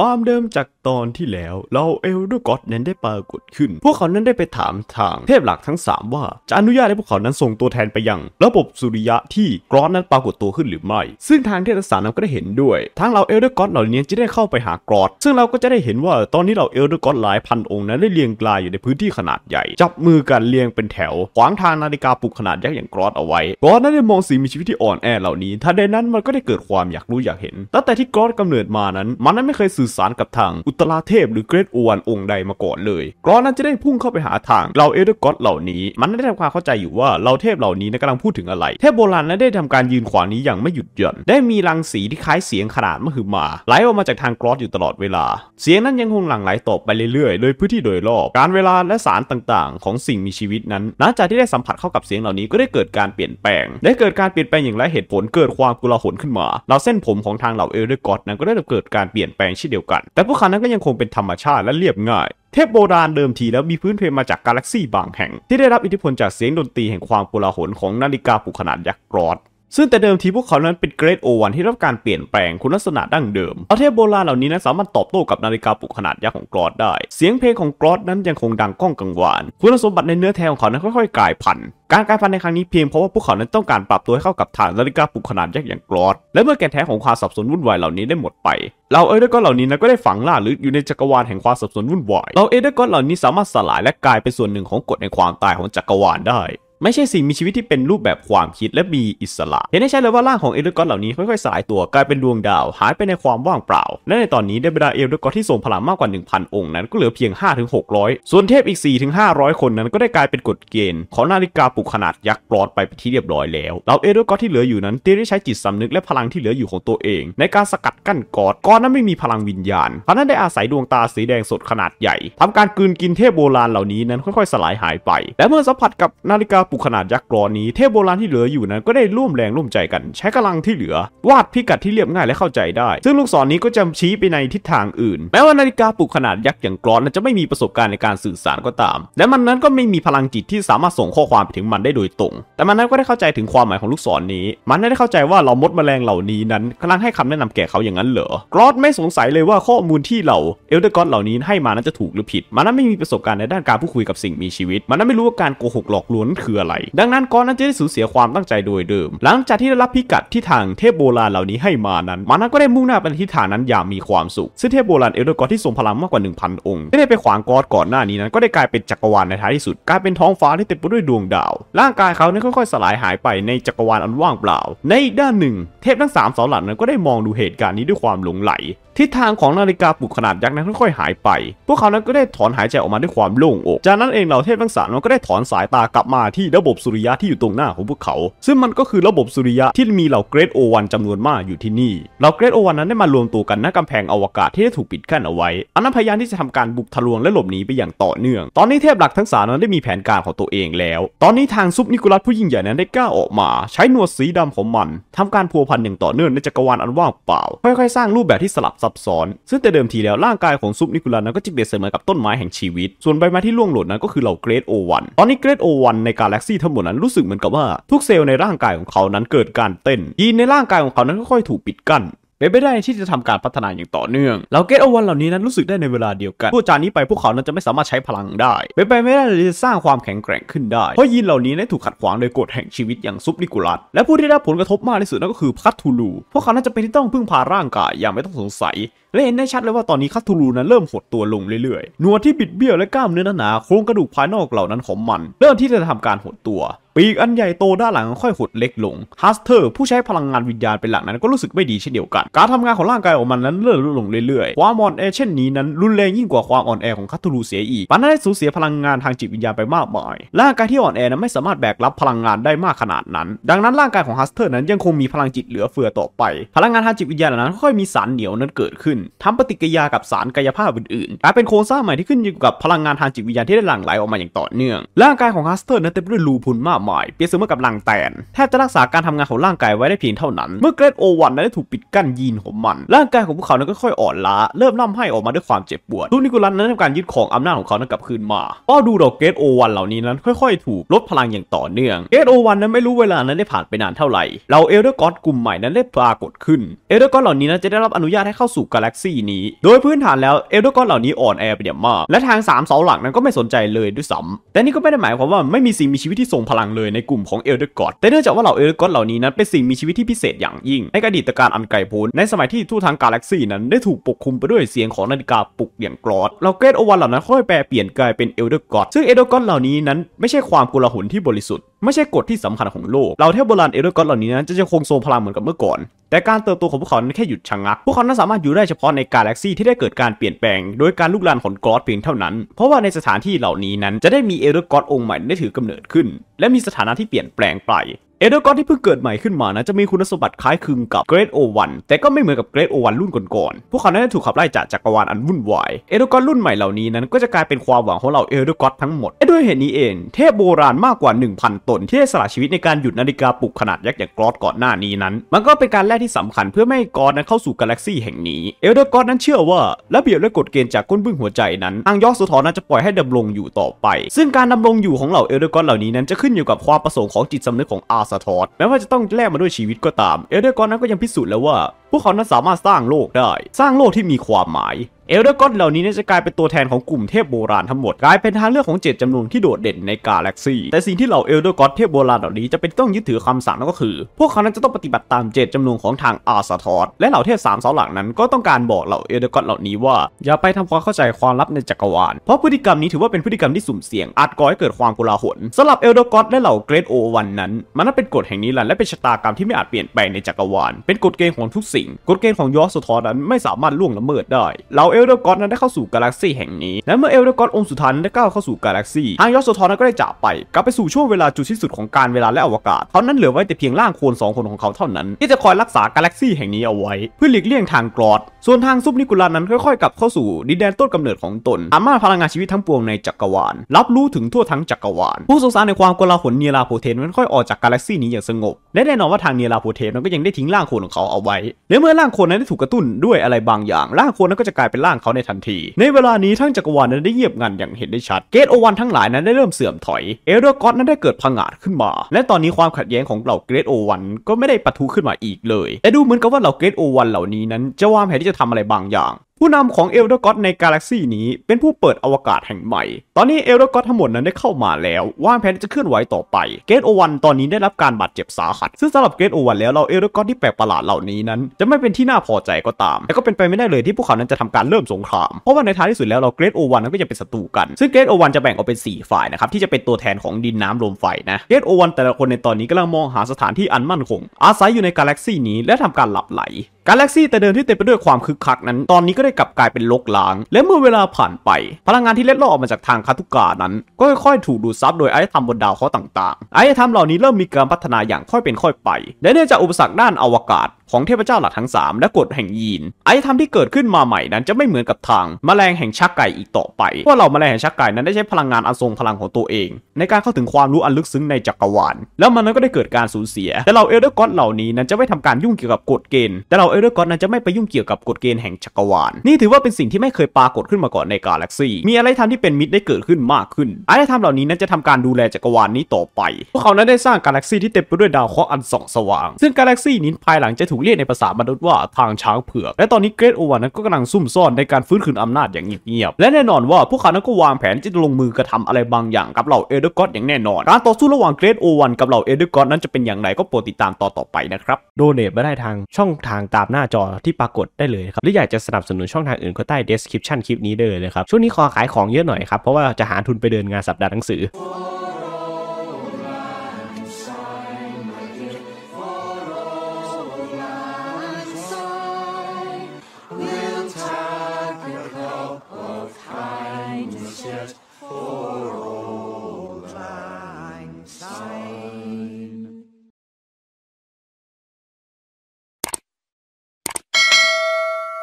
ความเดิมจากตอนที่แล้วเราเอลดูกอตนั้นได้ปรากฏขึ้น พวกเขานั้นได้ไปถามทางเทพหลักทั้ง 3 ว่า จะอนุญาตให้พวกเขานั้น ส่งตัวแทนไปยัง ระบบสุริยะที่กรอสนั้นปรากฏตัวขึ้นหรือไม่ ซึ่งทางเทพสารนั้นก็ได้เห็นด้วย ทางเราเอลดูกอตเหล่านี้จะได้เข้าไปหากรอตซึ่งเราก็จะได้เห็นว่าตอนนี้เราเอลดูกอตหลายพันองค์นั้นได้เรียงรายอยู่ในพื้นที่ขนาดใหญ่ จับมือกันเรียงเป็นแถวขวางทางนาฬิกาปลุกขนาดยักษ์อย่างกรอสเอาไว้ กรอสนั้นได้มองสิ่งมีชีวิตที่อ่อนแอเหล่านี้ทันใดนั้นมันก็ได้เกิดความอยากรู้อยากเห็นตั้งแต่ที่กรอตกำเนิดมานั้นมันนั้นไม่เคยสื่อสื่อสารกับทางอุตราเทพหรือเกรดอวนองค์ใดมาก่อนเลย กรอนนั้นจะได้พุ่งเข้าไปหาทางเราเอเดอร์ก็อดเหล่านี้มันได้ทำความเข้าใจอยู่ว่าเราเทพเหล่านี้นะกำลังพูดถึงอะไรเทพโบราณนั้นได้ทำการยืนขวางนี้อย่างไม่หยุดหย่อน ได้มีรังสีที่คล้ายเสียงขนาดมหึมาไหลออกมาจากทางกรอสอยู่ตลอดเวลา เสียงนั้นยังคงหลั่งไหลตกไปเรื่อยๆ โดยพื้นที่โดยรอบการเวลาและสารต่างๆ ของสิ่งมีชีวิตนั้นหลังจากที่ได้สัมผัสเข้ากับเสียงเหล่านี้ก็ได้เกิดการเปลี่ยนแปลง ได้เกิดการเปลี่ยนแปลงอย่างไรเหตุผลเกิดความกุลาหลขึ้นมาเราเส้นผมของทางเหล่าเอเดอร์ก็อนั้นก็ได้เกิดการเปลี่ยนแปลงเช่นเดดียวกันแต่พวกเขานั้นก็ยังคงเป็นธรรมชาติและเรียบง่าย เทพโบราณเดิมทีแล้วมีพื้นเพมาจากกาแล็กซี่บางแห่ง ที่ได้รับอิทธิพลจากเสียงดนตรีแห่งความโกลาหลของนาฬิกาปลุกขนาดยักษ์รอดซึ่งแต่เดิมทีพวกเขานั้นเป็นเกรดโอวันที่รับการเปลี่ยนแปลงคุณลักษณะดั้งเดิม เอาเทพโบราณเหล่านี้นะสามารถตอบโต้กับนาฬิกาปลุกขนาดยักษ์ของกรอดได้ เสียงเพลงของกรอดนั้นยังคงดังก้องกังวาน คุณสมบัติในเนื้อแท้ของเขานั้นค่อยๆกลายพันธุ์การกลายพันธุ์ในครั้งนี้เพียงเพราะว่าพวกเขานั้นต้องการปรับตัวให้เข้ากับฐานนาฬิกาปลุกขนาดยักษ์อย่างกรอด และเมื่อแก่นแท้ของความสับสนวุ่นวายเหล่านี้ได้หมดไป เราเอเดอร์ก็เหล่านี้นะก็ได้ฝังล่าลึกอยู่ในจักรวาลแห่งความสับสนวุ่นวายเราเอเดอร์ก็เหล่านี้สามารถสลายและกลายเป็นส่วนหนึ่งของกฎแห่งความตายของจักรวาลได้ไม่ใช่สิ่งมีชีวิตที่เป็นรูปแบบความคิดและมีอิสระเห็นได้ชัดเลยว่าร่างของเอลกอนเหล่านี้ค่อยๆสลายตัวกลายเป็นดวงดาวหายไปในความว่างเปล่าและในตอนนี้ได้บรรดาเอลกอนที่ทรงพลังมากกว่า 1,000 องค์นั้นก็เหลือเพียง 5-600 ส่วนเทพอีก 4-500 คนนั้นก็ได้กลายเป็นกฎเกณฑ์ของนาฬิกาปลุกขนาดยักษ์ปลอดไปเป็นที่เรียบร้อยแล้วเราเอลกอนที่เหลืออยู่นั้นได้ใช้จิตสำนึกและพลังที่เหลืออยู่ของตัวเอง ในการสกัดกั้นกอดกอดนั้นไม่มีพลังวิญญาณพนั้นได้อาศัยดวงตาสีแดงสดขนาดใหญ่ทำการกลืนกินเทพโบราณเหล่านี้นั้นค่อยๆ สลายหายไป และเมื่อสัมผัสกับนาฬิกาปูขนาดยักษ์กรอนนี้เทพโบราณที่เหลืออยู่นั้นก็ได้ร่วมแรงร่วมใจกัน ใช้กำลังที่เหลือ วาดพิกัดที่เรียบง่ายและเข้าใจได้ ซึ่งลูกศรนนี้ก็จะชี้ไปในทิศทางอื่นแม้ว่านาฬิกาปุกขนาดยักษ์อย่างกรอนนั้นจะไม่มีประสบการณ์ในการสื่อสารก็ตามและมันนั้นก็ไม่มีพลังจิตที่สามารถส่งข้อความไปถึงมันได้โดยตรง แต่มันนั้นก็ได้เข้าใจถึงความหมายของลูกศรนนี้ มันได้เข้าใจว่าเรามดแมลงเหล่านี้นั้นกำลังให้คำแนะนำแก่เขาอย่างนั้นเหรอกรอนไม่สงสัยเลยว่าข้อมูลที่เราเอลเดอร์กอนเหล่านี้ ให้มานั้นจะถูกหรือผิดมันนั้นไม่มีประสบการณ์ในด้านการพูดคุยกับสิ่งมีชีวิต มันนั้นไม่รู้ว่าการโกหกหลอกลวงนั้นคือืออะไรดังนั้น กอนนั้นจะได้สูญเสียความตั้งใจโดยเดิม หลังจากที่ได้รับพิกัดที่ทางเทพโบราณเหล่านี้ให้มานั้นมานั้นก็ได้มุ่งหน้าไปทิศทางนั้นอย่างมีความสุข ซึ่งเทพโบราณเอลโดรกอที่ทรงพลังมากกว่า 1000 องค์ได้ไปขวางกอดก่อนหน้านี้นั้นก็ได้กลายเป็นจักรวาลในท้ายที่สุด กลายเป็นท้องฟ้าที่เต็มไปด้วยดวงดาว ร่างกายเขานั้นค่อยๆ สลายหายไปในจักรวาลอันว่างเปล่า ในอีกด้านหนึ่ง เทพทั้ง3เสาหลักนั้นก็ได้มองดูเหตุการณ์นี้ด้วยความหลงไหลทิศทางของนาฬิกาปลุกขนาดยักษ์นั้นค่อยๆหายไป พวกเขานั้นก็ได้ถอนหายใจออกมาด้วยความโล่ง อก จากนั้นเองเหล่าเทพทั้งสามมันก็ได้ถอนสายตากลับมาที่ระบบสุริยะที่อยู่ตรงหน้าของพวกเขา ซึ่งมันก็คือระบบสุริยะที่มีเหล่าเกรดโอวันจำนวนมากอยู่ที่นี่ เหล่าเกรดโอวันนั้นได้มารวมตัวกันหน้ากำแพงอวกาศที่ได้ถูกปิดกั้นเอาไว้อันนั้นพยายามที่จะทำการบุกทะลวงและหลบหนีไปอย่างต่อเนื่อง ตอนนี้เทพหลักทั้งสามนั้นได้มีแผนการของตัวเองแล้ว ตอนนี้ทางซุปนิโคลัสผู้ยิ่งใหญ่นั้นได้ก้าวออกมาใช้หนวดสีดำของมัน ทำการพัวพันอย่างต่อเนื่องในจักรวาลอันว่างเปล่าค่อยๆสร้างรูปแบบที่สลับซซับซ้อนซึ่งแต่เดิมทีแล้ว ร่างกายของซุปนิคุลันนั้น ก็จะเปรียบเสมือนกับต้นไม้แห่งชีวิต ส่วนใบไม้ที่ร่วงหล่นนั้นก็คือเหล่าเกรดโอวันตอนนี้เกรดโอวันในกาแล็กซี่ทั้งหมดนั้นรู้สึกเหมือนกับว่า ทุกเซลล์ในร่างกายของเขานั้นเกิดการเต้น ยีนในร่างกายของเขานั้นก็ค่อยถูกปิดกั้นเป็นไปได้ที่จะทำการพัฒนาอย่างต่อเนื่อง เราเกตเอาวันเหล่านี้นั้นรู้สึกได้ในเวลาเดียวกัน ผู้จานี้ไปพวกเขานั้นจะไม่สามารถใช้พลังได้ เป็นไปไม่ได้เลยจะสร้างความแข็งแกร่งขึ้นได้ เพราะยีนเหล่านี้ได้ถูกขัดขวางโดยกฎแห่งชีวิตอย่างซุปนิกุลัสและผู้ที่ได้ผลกระทบมากที่สุดนั่นก็คือพัททูลูพวกเขาน่าจะเป็นที่ต้องพึ่งพาร่างกายอย่างไม่ต้องสงสัยและเห็นได้ชัดเลยว่าตอนนี้คาทูลูนั้นเริ่มหดตัวลงเรื่อยๆ หนวดที่บิดเบี้ยวและกล้ามเนื้อหนาๆโครงกระดูกภายนอกเหล่านั้นของมัน เริ่มที่จะทำการหดตัว ปีกอันใหญ่โตด้านหลังค่อยหดเล็กลง ฮัสเตอร์ผู้ใช้พลังงานวิญญาณเป็นหลักนั้นก็รู้สึกไม่ดีเช่นเดียวกัน การทำงานของร่างกายของมันนั้นเริ่มลดลงเรื่อยๆ ความอ่อนแอเช่นนี้นั้นรุนแรงยิ่งกว่าความอ่อนแอของคาทูลูเสียอีกมันได้สูญเสียพลังงานทางจิตวิญญาณไปมากมายร่างกายที่อ่อนแอนั้นไม่สามารถแบกรับพลังงานได้มากขนาดนั้น ดังนั้นร่างกายของฮัสเตอร์นั้นยังคงมีพลังจิตเหลือเฟือต่อไปพลังงานทางจิตวิญญาณนั้นค่อยมีสารเหนียวนั้นเกิดขึ้นทำปฏิกิริยากับสารกายภาพอื่นๆกลายเป็นโครงสร้างใหม่ที่ขึ้นอยู่กับพลังงานทางจิตวิญญาณ ที่ได้หลั่งไหลออกมาอย่างต่อเนื่อง ร่างกายของฮัสเตอร์ นั้นเต็มไปด้วยรูพุนมากมาย เปรียบเสมือนกับลังแตนแทบจะรักษาการทำงานของร่างกายไว้ได้เพียงเท่านั้น เมื่อเกรดโอวันนั้นได้ถูกปิดกั้นยีนของมัน ร่างกายของพวกเขานั้นก็ค่อยอ่อนล้าเริ่มล่ำให้ออกมาด้วยความเจ็บปวดลูกนิกุลันนั้นทำการยึดของอำนาจของเขานั้นกลับคืนมาก็ดูดอกเกรดโอวันเหล่านี้นั้นค่อยๆ ถูกลดพลังอย่างต่อเนื่องเกรดโอวันนั้นไม่รู้เวลานั้นได้ผ่านไปนานเท่าไหร่เราเอลเดอร์กอตกลุ่มใหม่นั้นได้ปรากฏขึ้นเอลเดอร์กอตเหล่านี้นั้นจะได้รับอนุญาตให้เข้าสู่กาแล็กซีนี้ โดยพื้นฐานแล้วเอลดอกอนเหล่านี้อ่อนแอไปอย่างมาก และทาง3เสาหลักนั้นก็ไม่สนใจเลยด้วยซ้ำแต่นี่ก็ไม่ได้หมายความว่าไม่มีสิ่งมีชีวิตที่ทรงพลังเลยในกลุ่มของเอลดอกอนแต่เนื่องจากว่าเหล่าเอลดอกอนเหล่านี้นั้นเป็นสิ่งมีชีวิตที่พิเศษอย่างยิ่ง ในอดีตการอันไกลโพ้นในสมัยที่ทู่ทางกาแล็กซีนั้น ได้ถูกปกคลุมไปด้วยเสียงของนาฬิกาปลุกอย่างกรอดเราเกตโอวันเหล่านั้นค่อยแปลเปลี่ยนกลายเป็นเอลดอกอนซึ่งเอลดอกอนเหล่านี้นั้น ไม่ใช่ความกุลาหุนที่บริสุทธิ์ไม่ใช่กฎที่สำคัญของโลกเราเทพโบราณเอเดอร์ก็อดเหล่านี้นั้นจะยังคงทรงพลังเหมือนกับเมื่อก่อน แต่การเติบโตของพวกเขานั้นแค่หยุดชะงัก พวกเขานั้นสามารถอยู่ได้เฉพาะในกาแล็กซีที่ได้เกิดการเปลี่ยนแปลง โดยการลุกลานของกอดเพียงเท่านั้น เพราะว่าในสถานที่เหล่านี้นั้นจะได้มีเอเดอร์ก็อดองค์ใหม่ได้ถือกำเนิดขึ้น และมีสถานะที่เปลี่ยนแปลงไปเอเดอร์กอนที่เพิ่งเกิดใหม่ขึ้นมานะจะมีคุณสมบัติคล้ายคลึงกับเกรดโอวันแต่ก็ไม่เหมือนกับเกรดโอวันรุ่นก่อนๆพวกเขาได้ถูกขับไล่จากจักรวาลอันวุ่นวายเอเดอร์กอนรุ่นใหม่เหล่านี้นั้นก็จะกลายเป็นความหวังของเราเอเดอร์กอนทั้งหมดด้วยเหตุนี้เอง เทพโบราณมากกว่า 1,000 ตนที่ได้สละชีวิตในการหยุดนาฬิกาปลุกขนาดยักษ์อย่างกรอดก่อนหน้านี้นั้น มันก็เป็นการแลกที่สำคัญเพื่อไม่ให้กรอดนั้นเข้าสู่กาแล็กซี่แห่งนี้เอเดอร์กอนนั้นเชื่อว่าระเบียบและกฎเกณฑ์จากก้นบึ้งหัวใจนั้นอังยอสุธรนั้นจะปล่อยให้ดำรงอยู่ต่อไป ซึ่งการดำรงอยู่ของเหล่าเอเดอร์กอนเหล่านี้นั้นจะขึ้นอยู่กับความประสงค์ของจิตสำนึกของอาสะท้อนแม้ว่าจะต้องแลกมาด้วยชีวิตก็ตามเอลเดอร์กอนนั้นก็ยังพิสูจน์แล้วว่า พวกเขานั้นสามารถสร้างโลกได้ สร้างโลกที่มีความหมายเอลเดอร์กอนเหล่านี้นจะกลายเป็นตัวแทนของกลุ่มเทพโบราณทั้งหมดกลายเป็นทางเลือกของเจ็ดจำนวนที่โดดเด่นในกาแล็กซี่แต่สิ่งที่เหล่าเอลเดอร์กอนเทพโบราณเหล่านี้จะเป็นต้องยึดถือคำสั่งนั่นก็คือ พวกเขานั้นจะต้องปฏิบัติตามเจ็ดจำนวนของทางอาสะทอดและเหล่าเทพสามเสาหลักนั้น ก็ต้องการบอกเหล่าเอลเดอร์กอนเหล่านี้ว่าอย่าไปทำความเข้าใจความลับในจักรวาลเพราะพฤติกรรมนี้ถือว่าเป็นพฤติกรรมที่สุ่มเสี่ยงอาจก่อให้เกิดความโกลาหลสำหรับเอลเดอร์กอนและเหล่าเกรดโอวันนั้นมันเป็นกฎแห่งนี้แหละและเป็นชะตากรรมที่ไม่อาจเปลี่ยนแปลงในจักรวาล เป็นกฎเกณฑ์ของทุกสิ่ง กฎเกณฑ์ของยอสทอนั้นไม่สามารถล่วงละเมิดได้ เราเอลเดอร์กอดนั้นได้เข้าสู่กาแล็กซี่แห่งนี้ และเมื่อเอลเดอร์กอดองค์สุดท้ายได้ก้าวเข้าสู่กาแล็กซี่ทางยอสทอนั้นก็ได้จากไปกลับไปสู่ช่วงเวลาจุดที่สุดของการเวลาและอวกาศเขานั้นเหลือไว้แต่เพียงร่างโคลนสองคนของเขาเท่านั้นที่จะคอยรักษากาแล็กซี่แห่งนี้เอาไว้เพื่อหลีกเลี่ยงทางกรอด ส่วนทางซุปนิกุลานั้น ค่อยๆกลับเข้าสู่ดินแดนต้นกำเนิดของตนสามารถพลังงานชีวิตทั้งปวงในจักรวาลรับรู้ถึงทั่วทั้งจักรวาลผู้สงสารในความกลาหลเนียราโพเทนมันค่อยออกจากกาแล็กซี่นี้อย่างสงบและแน่นอนว่าทางเนียราโพเทสนั้นก็ยังได้ทิ้งร่างโคนของเขาเอาไว้และเมื่อร่างโคนนั้นได้ถูกกระตุ้นด้วยอะไรบางอย่างร่างโคนนั้นก็จะกลายเป็นร่างเขาในทันที ในเวลานี้ทั้งจักรวาลนั้นได้เงียบงันอย่างเห็นได้ชัดเกตโอวัน ทั้งหลายนั้นได้เริ่มเสื่อมถอยเอเดอร์กอตนั้นได้เกิดผงาดขึ้นมา และตอนนี้ความขัดแย้งของเหล่าเกรโอวันก็ไม่ได้ปะทุขึ้นมาอีกเลยแต่ดูเหมือนกับว่าเหล่าเกรโอวันเหล่านี้นั้นจะวางแผนที่จะทำอะไรบางอย่างผู้นำของเอลดอร์กตในกาแล็กซีนี้เป็นผู้เปิดอวกาศแห่งใหม่ ตอนนี้เอลดอร์กตทั้งหมดนั้นได้เข้ามาแล้ว ว่าแผนจะเคลื่อนไหวต่อไป เกตโอวันตอนนี้ได้รับการบาดเจ็บสาหัส ซึ่งสำหรับเกตโอวันแล้วเราเอลดอร์กตที่แปลกประหลาดเหล่านี้นั้นจะไม่เป็นที่น่าพอใจก็ตามแต่ก็เป็นไปไม่ได้เลยที่พวกเขานั้นจะทำการเริ่มสงคราม เพราะว่าในท้ายที่สุดแล้วเราเกตโอวันนั้นก็จะเป็นศัตรูกัน ซึ่งเกตโอวันจะแบ่งออกเป็น4ฝ่ายนะครับที่จะเป็นตัวแทนของดินน้ำลมไฟนะ เกตโอวันแต่ละคนในตอนนี้กำลังมองหาสถานที่อันมั่นคง อาศัยอยู่ในกาแล็กซีนี้และทำการหลับไหลกาแล็กซี่แต่เดิมที่เต็มไปด้วยความคึกคักนั้น ตอนนี้ก็ได้กลับกลายเป็นลกล้าง และเมื่อเวลาผ่านไป พลังงานที่เล็ดลอดออกมาจากทางคาทุกา นั้น ก็ค่อยๆถูกดูดซับโดยไอ้ทธรรมบนดาวเคราะห์ต่างๆ ไอ้ทธรรมเหล่านี้เริ่มมีการพัฒนาอย่างค่อยเป็นค่อยไป และเนื่องจากอุปสรรคด้านอวกาศของเทพเจ้าหลักทั้ง 3 และกฎแห่งยีน ไอธรรมที่เกิดขึ้นมาใหม่นั้นจะไม่เหมือนกับทางมแมลงแห่งชักไก่อีกต่อไป เพราะเ่ามแมลงแห่งชักไก่ นั้นได้ใช้พลังงานอันทรงพลังของตัวเอง ในการเข้าถึงความรู้อันลึกซึ้งในจักรวาล แล้วมันนั้นก็ได้เกิดการสูญเสีย แต่เราเอลเดอร์ก็อดเหล่านี้นั้นจะไม่ทำการยุ่งเกี่ยวกับกฎเกณฑ์ แต่เราเอลเดอร์ก็อดนั้นจะไม่ไปยุ่งเกี่ยวกับกฎเกณฑ์แห่งจักรวาล นี่ถือว่าเป็นสิ่งที่ไม่เคยปรากฏขึ้นมาก่อนในกาแล็กซี มีอะไรทำที่เป็นมิตรได้เกิดขึ้นมากขึ้นอายธรรมเหล่านี้นั้นจะทำการดูแลจักรวาลนี้ต่อไปพวกเขานั้นได้สร้างกาแล็กซีที่เต็มไปด้วยดาวเคราะห์อันส่องสว่าง ซึ่งกาแล็กซีนี้ภายหลังจะถูกเรียกในภาษามนุษย์ว่าทางช้างเผือก และตอนนี้เกรทโอวันนั้นก็กำลังซุ่มซ่อน ในการฟื้นคืนอำนาจอย่างเงียบ ๆ และแน่นอนว่าพวกเขานั้นก็วางแผนที่จะลงมือกระทำอะไรบางอย่างกับเหล่าเอเดอร์กอตอย่างแน่นอน การต่อสู้ระหว่างเกรทโอวันกับเหล่าเอเดอร์กอตนั้นจะเป็นอย่างไรก็โปรดติดตามต่อต่อไปนะครับ โดเนทมาได้ทางช่องทางตามหน้าจอที่ปรากฏได้เลยครับ หรืออยากจะสนับสนุนช่องทางอื่นก็ใต้เดสคริปชั่นคลิปนี้เลยนะครับ ช่วงนี้ขอขายของเยอะหน่อยครับ เพราะว่าจะหาทุนไปเดินงานสัปดาห์หนังสือ